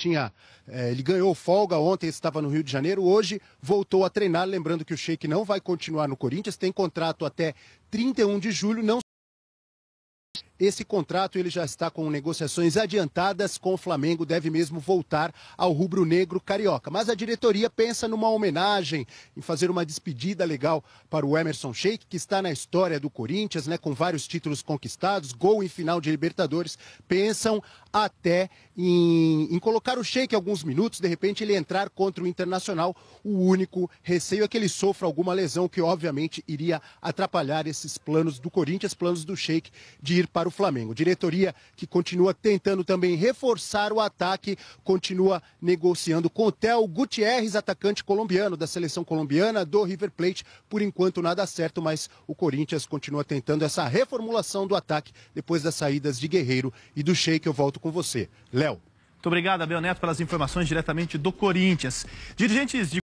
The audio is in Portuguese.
tinha, eh, ele ganhou folga ontem, estava no Rio de Janeiro, hoje voltou a treinar, lembrando que o Sheik não vai continuar no Corinthians, tem contrato até 31 de julho, não esse contrato ele já está com negociações adiantadas com o Flamengo, deve mesmo voltar ao rubro-negro carioca. Mas a diretoria pensa numa homenagem, em fazer uma despedida legal para o Emerson Sheik, que está na história do Corinthians, né, com vários títulos conquistados, gol em final de Libertadores. Pensam até em, em colocar o Sheik alguns minutos, de repente ele entrar contra o Internacional. O único receio é que ele sofra alguma lesão que obviamente iria atrapalhar esses planos do Corinthians, planos do Sheik de ir para o o Flamengo. Diretoria que continua tentando também reforçar o ataque, continua negociando com o Theo Gutierrez, atacante colombiano da seleção colombiana do River Plate. Por enquanto nada certo, mas o Corinthians continua tentando essa reformulação do ataque depois das saídas de Guerreiro e do Sheik. Eu volto com você. Léo. Muito obrigado, Abel Neto, pelas informações diretamente do Corinthians. Dirigentes de